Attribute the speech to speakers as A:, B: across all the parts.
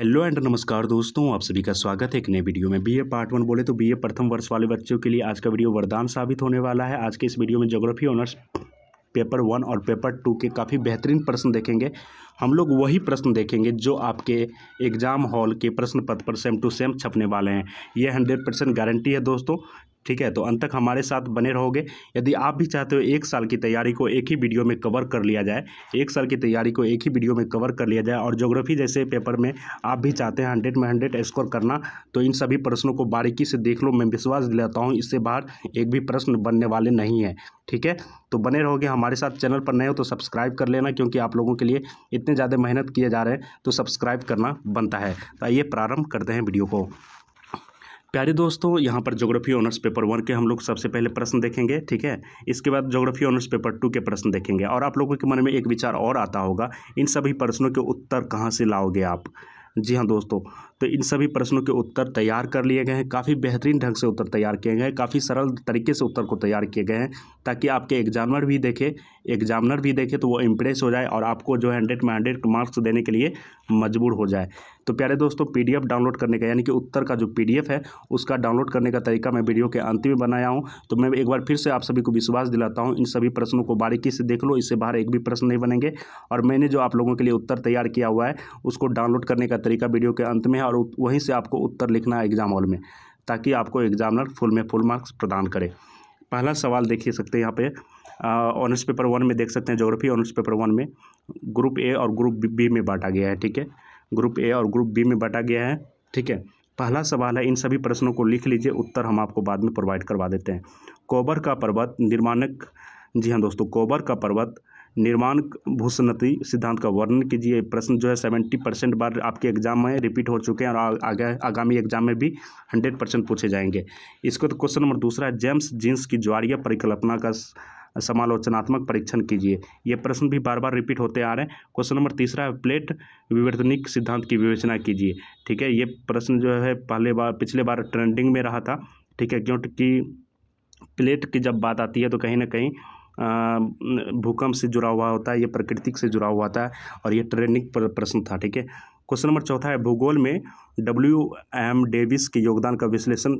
A: hello and नमस्कार दोस्तों आप सभी का स्वागत है एक नए वीडियो में बीए पार्ट वन बोले तो बीए प्रथम वर्ष वाले बच्चों के लिए आज का वीडियो वरदान साबित होने वाला है आज के इस वीडियो में ज्योग्राफी ऑनर्स पेपर वन और पेपर टू के काफ़ी बेहतरीन प्रश्न देखेंगे हम लोग वही प्रश्न देखेंगे जो आपके एग्ज़ाम हॉल के प्रश्न पत्र पर सेम टू सेम छपने वाले हैं ये हंड्रेड परसेंट गारंटी है दोस्तों ठीक है तो अंत तक हमारे साथ बने रहोगे यदि आप भी चाहते हो एक साल की तैयारी को एक ही वीडियो में कवर कर लिया जाए एक साल की तैयारी को एक ही वीडियो में कवर कर लिया जाए और ज्योग्राफी जैसे पेपर में आप भी चाहते हैं हंड्रेड में हंड्रेड स्कोर करना तो इन सभी प्रश्नों को बारीकी से देख लो मैं विश्वास दिलाता हूँ इससे बाहर एक भी प्रश्न बनने वाले नहीं है ठीक है तो बने रहोगे हमारे साथ चैनल पर नए हो तो सब्सक्राइब कर लेना क्योंकि आप लोगों के लिए इतने ज़्यादा मेहनत किए जा रहे हैं तो सब्सक्राइब करना बनता है तो आइए प्रारंभ करते हैं वीडियो को प्यारे दोस्तों यहाँ पर ज्योग्राफी ऑनर्स पेपर वन के हम लोग सबसे पहले प्रश्न देखेंगे ठीक है इसके बाद ज्योग्राफी ऑनर्स पेपर टू के प्रश्न देखेंगे और आप लोगों के मन में एक विचार और आता होगा इन सभी प्रश्नों के उत्तर कहाँ से लाओगे आप जी हाँ दोस्तों तो इन सभी प्रश्नों के उत्तर तैयार कर लिए गए हैं काफ़ी बेहतरीन ढंग से उत्तर तैयार किए गए हैं काफ़ी सरल तरीके से उत्तर को तैयार किए गए हैं ताकि आपके एग्जामिनर भी देखे एग्जामिनर भी देखे तो वो इम्प्रेस हो जाए और आपको जो है हंड्रेड में हंड्रेड मार्क्स देने के लिए मजबूर हो जाए तो प्यारे दोस्तों पीडीएफ डाउनलोड करने का यानी कि उत्तर का जो पीडीएफ है उसका डाउनलोड करने का तरीका मैं वीडियो के अंत में बनाया हूँ तो मैं एक बार फिर से आप सभी को विश्वास दिलाता हूँ इन सभी प्रश्नों को बारीकी से देख लो इससे बाहर एक भी प्रश्न नहीं बनेंगे और मैंने जो आप लोगों के लिए उत्तर तैयार किया हुआ है उसको डाउनलोड करने का तरीका वीडियो के अंत में है और वहीं से आपको उत्तर लिखना है एग्जाम हॉल में ताकि आपको एग्जामिनर फुल में फुल मार्क्स प्रदान करे पहला सवाल देखिए सकते हैं यहाँ पे ऑनर्स पेपर वन में देख सकते हैं जोग्राफी ऑनर्स पेपर वन में ग्रुप ए और ग्रुप बी में बांटा गया है ठीक है ग्रुप ए और ग्रुप बी में बांटा गया है ठीक है पहला सवाल है इन सभी प्रश्नों को लिख लीजिए उत्तर हम आपको बाद में प्रोवाइड करवा देते हैं कोबर का पर्वत निर्माणक जी हाँ दोस्तों कोबर का पर्वत निर्माण भूसन्नति सिद्धांत का वर्णन कीजिए प्रश्न जो है सेवेंटी परसेंट बार आपके एग्जाम में रिपीट हो चुके हैं और आगे आगामी एग्जाम में भी हंड्रेड परसेंट पूछे जाएंगे इसको तो क्वेश्चन नंबर दूसरा है जेम्स जींस की ज्वारिया परिकल्पना का समालोचनात्मक परीक्षण कीजिए ये प्रश्न भी बार बार रिपीट होते आ रहे हैं क्वेश्चन नंबर तीसरा प्लेट विवर्तनिक सिद्धांत की विवेचना कीजिए ठीक है ये प्रश्न जो है पहले बार पिछले बार ट्रेंडिंग में रहा था ठीक है क्योंकि प्लेट की जब बात आती है तो कहीं ना कहीं भूकंप से जुड़ा हुआ होता है ये प्रकृतिक से जुड़ा हुआ होता है और ये ट्रेंडिंग प्रश्न था ठीक है क्वेश्चन नंबर चौथा है भूगोल में डब्ल्यू एम डेविस के योगदान का विश्लेषण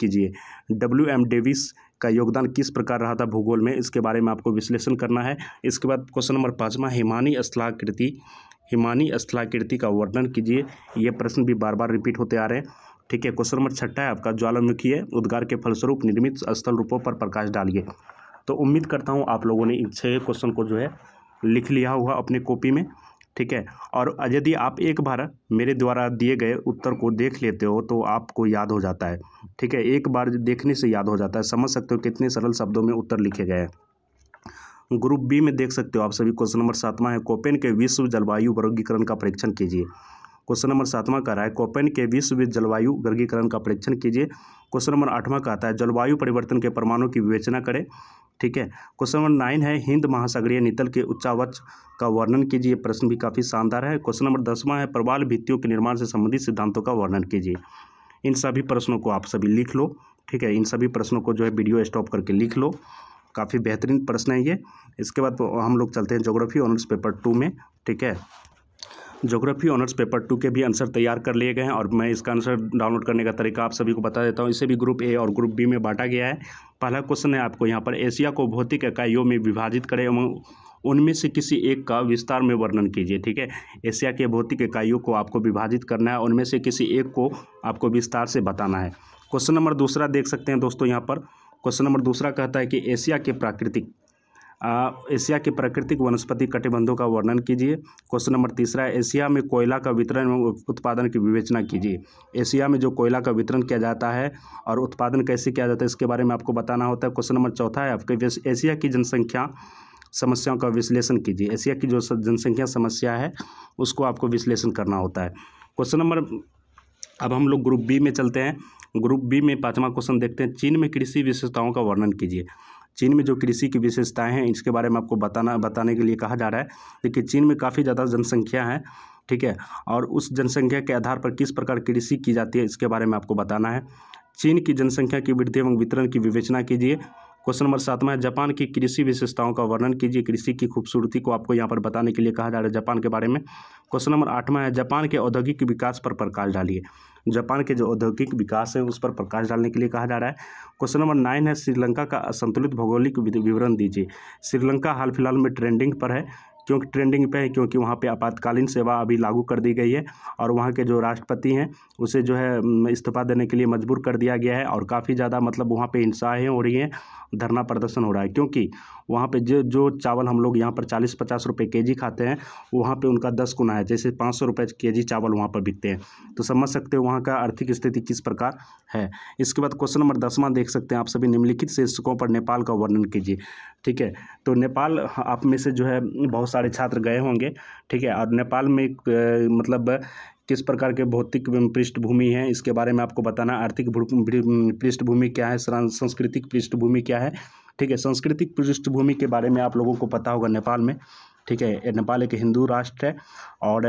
A: कीजिए डब्ल्यू एम डेविस का योगदान किस प्रकार रहा था भूगोल में इसके बारे में आपको विश्लेषण करना है इसके बाद क्वेश्चन नंबर पाँचवा हिमानी स्थलाकृति हिमानी स्थलाकृति का वर्णन कीजिए ये प्रश्न भी बार बार रिपीट होते आ रहे हैं ठीक है क्वेश्चन नंबर छठा है आपका ज्वालामुखी है उद्गार के फलस्वरूप निर्मित स्थल रूपों पर प्रकाश डालिए तो उम्मीद करता हूँ आप लोगों ने इन छः क्वेश्चन को जो है लिख लिया हुआ अपने कॉपी में ठीक है और यदि आप एक बार मेरे द्वारा दिए गए उत्तर को देख लेते हो तो आपको याद हो जाता है ठीक है एक बार देखने से याद हो जाता है समझ सकते हो कितने सरल शब्दों में उत्तर लिखे गए हैं ग्रुप बी में देख सकते हो आप सभी क्वेश्चन नंबर सातवां है कोपेन के विश्व जलवायु वर्गीकरण का परीक्षण कीजिए क्वेश्चन नंबर सातवां कह रहा है कोपेन के विश्व जलवायु वर्गीकरण का परीक्षण कीजिए क्वेश्चन नंबर आठवां कहता है जलवायु परिवर्तन के परमाणु की विवेचना करें ठीक है क्वेश्चन नंबर नाइन है हिंद महासागरीय नितल के उच्चावच का वर्णन कीजिए प्रश्न भी काफ़ी शानदार है क्वेश्चन नंबर दसवां है प्रवाल भित्तियों के निर्माण से संबंधित सिद्धांतों का वर्णन कीजिए इन सभी प्रश्नों को आप सभी लिख लो ठीक है इन सभी प्रश्नों को जो है वीडियो स्टॉप करके लिख लो काफ़ी बेहतरीन प्रश्न है ये इसके बाद हम लोग चलते हैं जोग्राफी ऑनर्स पेपर टू में ठीक है जोग्राफी ऑनर्स पेपर टू के भी आंसर तैयार कर लिए गए हैं और मैं इसका आंसर डाउनलोड करने का तरीका आप सभी को बता देता हूँ इसे भी ग्रुप ए और ग्रुप बी में बांटा गया है पहला क्वेश्चन है आपको यहाँ पर एशिया को भौतिक इकाइयों में विभाजित करें एवं उनमें से किसी एक का विस्तार में वर्णन कीजिए ठीक है एशिया के भौतिक इकाइयों को आपको विभाजित करना है उनमें से किसी एक को आपको विस्तार से बताना है क्वेश्चन नंबर दूसरा देख सकते हैं दोस्तों यहाँ पर क्वेश्चन नंबर दूसरा कहता है कि एशिया के प्राकृतिक एशिया के प्राकृतिक वनस्पति कटिबंधों का वर्णन कीजिए क्वेश्चन नंबर तीसरा है एशिया में कोयला का वितरण एवं उत्पादन की विवेचना कीजिए एशिया में जो कोयला का वितरण किया जाता है और उत्पादन कैसे किया जाता है इसके बारे में आपको बताना होता है क्वेश्चन नंबर चौथा है आपके एशिया की जनसंख्या समस्याओं का विश्लेषण कीजिए एशिया की जो जनसंख्या समस्या है उसको आपको विश्लेषण करना होता है क्वेश्चन नंबर अब हम लोग ग्रुप बी में चलते हैं ग्रुप बी में पाँचवा क्वेश्चन देखते हैं चीन में कृषि विशेषताओं का वर्णन कीजिए चीन में जो कृषि की विशेषताएं हैं इसके बारे में आपको बताना बताने के लिए कहा जा रहा है देखिए चीन में काफ़ी ज़्यादा जनसंख्या है ठीक है और उस जनसंख्या के आधार पर किस प्रकार कृषि की जाती है इसके बारे में आपको बताना है चीन की जनसंख्या की वृद्धि एवं वितरण की विवेचना कीजिए क्वेश्चन नंबर सात है जापान की कृषि विशेषताओं का वर्णन कीजिए कृषि की खूबसूरती को आपको यहाँ पर बताने के लिए कहा जा रहा है जापान के बारे में क्वेश्चन नंबर में है जापान के औद्योगिक विकास पर प्रकाश डालिए जापान के जो औद्योगिक विकास है उस पर प्रकाश डालने के लिए कहा जा रहा है क्वेश्चन नंबर नाइन है श्रीलंका का असंतुलित भौगोलिक विवरण दीजिए श्रीलंका हाल फिलहाल में ट्रेंडिंग पर है क्योंकि ट्रेंडिंग पे है क्योंकि वहाँ पे आपातकालीन सेवा अभी लागू कर दी गई है और वहाँ के जो राष्ट्रपति हैं उसे जो है इस्तीफा देने के लिए मजबूर कर दिया गया है और काफ़ी ज़्यादा मतलब वहाँ पर हिंसाएँ हो रही हैं धरना प्रदर्शन हो रहा है क्योंकि वहाँ पे जो जो चावल हम लोग यहाँ पर चालीस पचास रुपये के जी खाते हैं वहाँ पे उनका दस गुना है जैसे पाँच सौ रुपये के जी चावल वहाँ पर बिकते हैं तो समझ सकते हो वहाँ का आर्थिक स्थिति किस प्रकार है इसके बाद क्वेश्चन नंबर दसवां देख सकते हैं आप सभी निम्नलिखित शीर्षकों पर नेपाल का वर्णन कीजिए ठीक है तो नेपाल आप में से जो है बहुत सारे छात्र गए होंगे ठीक है और नेपाल में मतलब किस प्रकार के भौतिक पृष्ठभूमि है इसके बारे में आपको बताना आर्थिक पृष्ठभूमि क्या है सांस्कृतिक पृष्ठभूमि क्या है ठीक है सांस्कृतिक पृष्ठभूमि के बारे में आप लोगों को पता होगा नेपाल में ठीक है नेपाल एक हिंदू राष्ट्र है और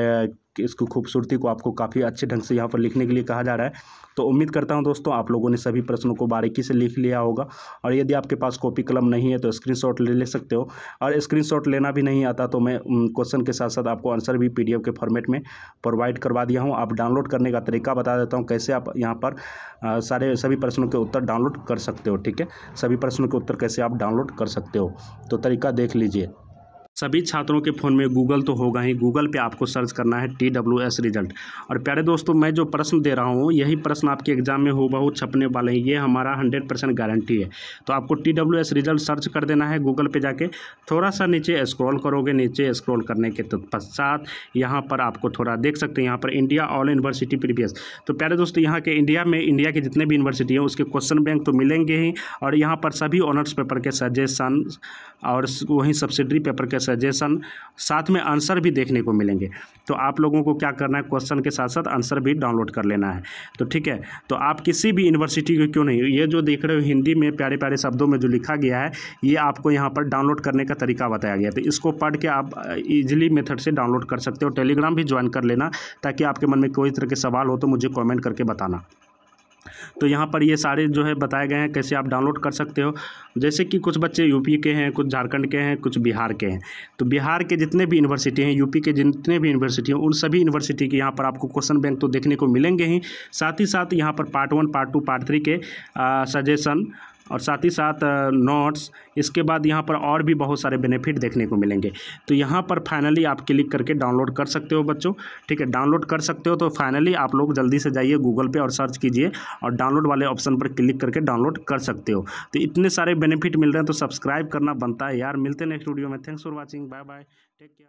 A: इसकी खूबसूरती को आपको काफ़ी अच्छे ढंग से यहाँ पर लिखने के लिए कहा जा रहा है तो उम्मीद करता हूँ दोस्तों आप लोगों ने सभी प्रश्नों को बारीकी से लिख लिया होगा और यदि आपके पास कॉपी कलम नहीं है तो स्क्रीन ले ले सकते हो और स्क्रीन लेना भी नहीं आता तो मैं क्वेश्चन के साथ साथ आपको आंसर भी पी के फॉर्मेट में प्रोवाइड करवा दिया हूँ आप डाउनलोड करने का तरीका बता देता हूँ कैसे आप यहाँ पर सारे सभी प्रश्नों के उत्तर डाउनलोड कर सकते हो ठीक है सभी प्रश्नों के उत्तर कैसे आप डाउनलोड कर सकते हो तो तरीका देख लीजिए सभी छात्रों के फ़ोन में गूगल तो होगा ही गूगल पे आपको सर्च करना है टी डब्ल्यू एस रिजल्ट और प्यारे दोस्तों मैं जो प्रश्न दे रहा हूँ यही प्रश्न आपके एग्जाम में हो बहुत छपने वाले हैं ये हमारा हंड्रेड परसेंट गारंटी है तो आपको T W S result search कर देना है गूगल पे जाके थोड़ा सा नीचे स्क्रॉल करोगे नीचे स्क्रॉल करने के पश्चात यहाँ पर आपको थोड़ा देख सकते हैं यहाँ पर इंडिया ऑल यूनिवर्सिटी प्रीवियस तो प्यारे दोस्तों यहाँ के इंडिया में इंडिया के जितने भी यूनिवर्सिटी हैं उसके क्वेश्चन बैंक तो मिलेंगे ही और यहाँ पर सभी ऑनर्स पेपर के सजेशन और वहीं सब्सिडरी पेपर के सजेशन साथ में आंसर भी देखने को मिलेंगे तो आप लोगों को क्या करना है क्वेश्चन के साथ साथ आंसर भी डाउनलोड कर लेना है तो ठीक है तो आप किसी भी यूनिवर्सिटी को क्यों नहीं ये जो देख रहे हो हिंदी में प्यारे प्यारे शब्दों में जो लिखा गया है ये आपको यहाँ पर डाउनलोड करने का तरीका बताया गया तो इसको पढ़ के आप ईजिली मेथड से डाउनलोड कर सकते हो टेलीग्राम भी ज्वाइन कर लेना ताकि आपके मन में कोई तरह के सवाल हो तो मुझे कॉमेंट करके बताना तो यहाँ पर ये सारे जो है बताए गए हैं कैसे आप डाउनलोड कर सकते हो जैसे कि कुछ बच्चे यूपी के हैं कुछ झारखंड के हैं कुछ बिहार के हैं तो बिहार के जितने भी यूनिवर्सिटी हैं यूपी के जितने भी यूनिवर्सिटी हैं उन सभी यूनिवर्सिटी के यहाँ पर आपको क्वेश्चन बैंक तो देखने को मिलेंगे ही साथ ही साथ यहाँ पर part one part two part three के सजेशन और साथ ही साथ नोट्स इसके बाद यहाँ पर और भी बहुत सारे बेनिफिट देखने को मिलेंगे तो यहाँ पर फाइनली आप क्लिक करके डाउनलोड कर सकते हो बच्चों ठीक है डाउनलोड कर सकते हो तो फाइनली आप लोग जल्दी से जाइए गूगल पे और सर्च कीजिए और डाउनलोड वाले ऑप्शन पर क्लिक करके डाउनलोड कर सकते हो तो इतने सारे बेनिफिट मिल रहे हैं तो सब्सक्राइब करना बनता है यार मिलते हैं नेक्स्ट वीडियो में thanks for watching bye bye take care